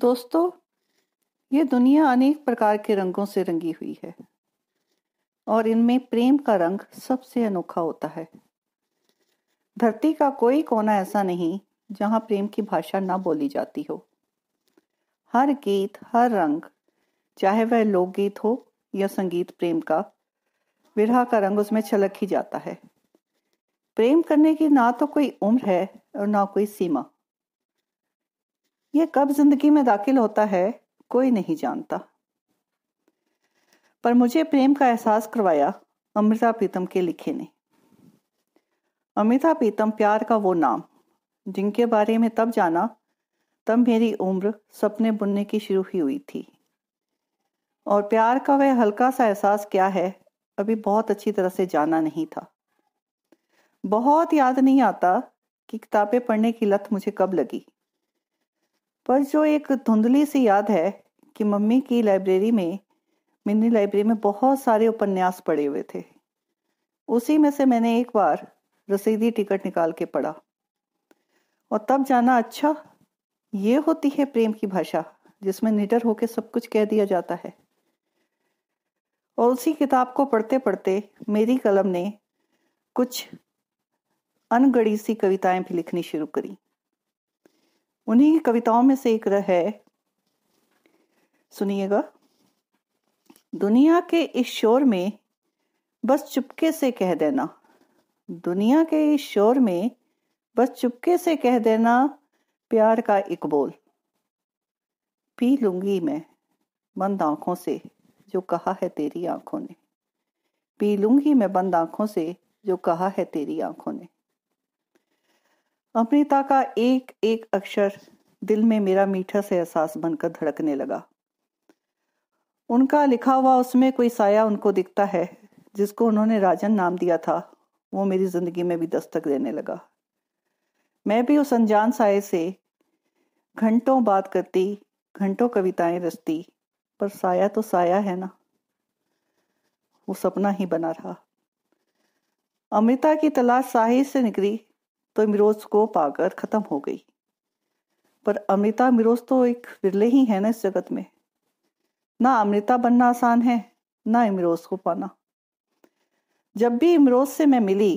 दोस्तों ये दुनिया अनेक प्रकार के रंगों से रंगी हुई है और इनमें प्रेम का रंग सबसे अनोखा होता है धरती का कोई कोना ऐसा नहीं जहां प्रेम की भाषा ना बोली जाती हो हर गीत हर रंग चाहे वह लोकगीत हो या संगीत प्रेम का विरह का रंग उसमें छलक ही जाता है प्रेम करने की ना तो कोई उम्र है और ना कोई सीमा ये कब जिंदगी में दाखिल होता है कोई नहीं जानता पर मुझे प्रेम का एहसास करवाया अमृता प्रीतम के लिखे ने अमृता प्रीतम प्यार का वो नाम जिनके बारे में तब जाना तब मेरी उम्र सपने बुनने की शुरू ही हुई थी और प्यार का वह हल्का सा एहसास क्या है अभी बहुत अच्छी तरह से जाना नहीं था बहुत याद नहीं आता कि किताबें पढ़ने की लत मुझे कब लगी पर जो एक धुंधली सी याद है कि मम्मी की लाइब्रेरी में मिनी लाइब्रेरी में बहुत सारे उपन्यास पड़े हुए थे उसी में से मैंने एक बार रसीदी टिकट निकाल के पढ़ा और तब जाना अच्छा ये होती है प्रेम की भाषा जिसमें निडर होके सब कुछ कह दिया जाता है और उसी किताब को पढ़ते पढ़ते मेरी कलम ने कुछ अनगढ़ी सी कविताएं भी लिखनी शुरू करी उन्हीं की कविताओं में से एक है सुनिएगा दुनिया के इस शोर में बस चुपके से कह देना दुनिया के इस शोर में बस चुपके से कह देना प्यार का एक बोल पी लूंगी मैं बंद आंखों से जो कहा है तेरी आंखों ने पी लूंगी मैं बंद आंखों से जो कहा है तेरी आंखों ने अमृता का एक एक अक्षर दिल में मेरा मीठा से एहसास बनकर धड़कने लगा उनका लिखा हुआ उसमें कोई साया उनको दिखता है जिसको उन्होंने राजन नाम दिया था वो मेरी जिंदगी में भी दस्तक देने लगा मैं भी उस अनजान साय से घंटों बात करती घंटों कविताएं रचती पर साया तो साया है ना वो सपना ही बना रहा अमृता की तलाश साहिर से निकली तो मिरोज को पाकर खत्म हो गई पर अमृता मिरोज तो एक विरले ही है ना इस जगत में ना अमृता बनना आसान है ना इमरोज को पाना जब भी इमरोज से मैं मिली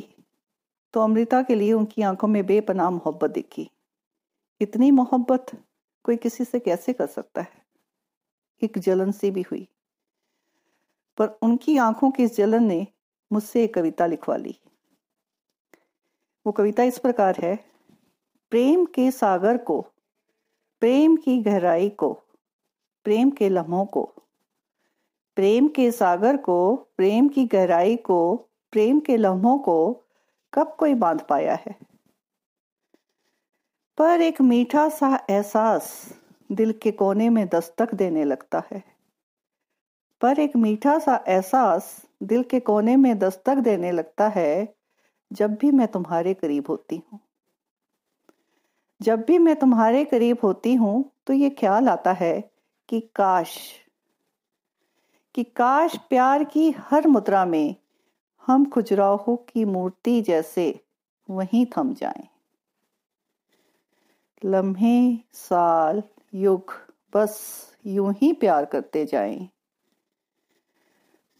तो अमृता के लिए उनकी आंखों में बेपनाह मोहब्बत दिखी इतनी मोहब्बत कोई किसी से कैसे कर सकता है एक जलन सी भी हुई पर उनकी आंखों की इस जलन ने मुझसे एक कविता लिखवा ली वो कविता इस प्रकार है प्रेम के सागर को प्रेम की गहराई को प्रेम के लम्हों को प्रेम के सागर को प्रेम की गहराई को प्रेम के लम्हों को कब कोई बांध पाया है पर एक मीठा सा एहसास दिल के कोने में दस्तक देने लगता है पर एक मीठा सा एहसास दिल के कोने में दस्तक देने लगता है जब भी मैं तुम्हारे करीब होती हूँ जब भी मैं तुम्हारे करीब होती हूँ तो ये ख्याल आता है कि काश कि काश प्यार की हर मुद्रा में हम खुजराहो की मूर्ति जैसे वहीं थम जाएं। लम्हे साल युग बस यूं ही प्यार करते जाएं।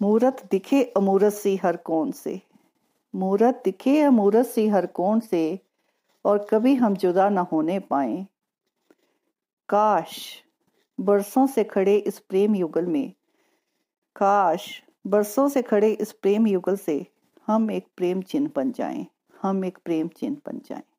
मूरत दिखे अमूरत सी हर कौन से मूरत दिखे या मूरत सी हर कोण से और कभी हम जुदा न होने पाए काश बरसों से खड़े इस प्रेम युगल में काश बरसों से खड़े इस प्रेम युगल से हम एक प्रेम चिन्ह बन जाएं हम एक प्रेम चिन्ह बन जाएं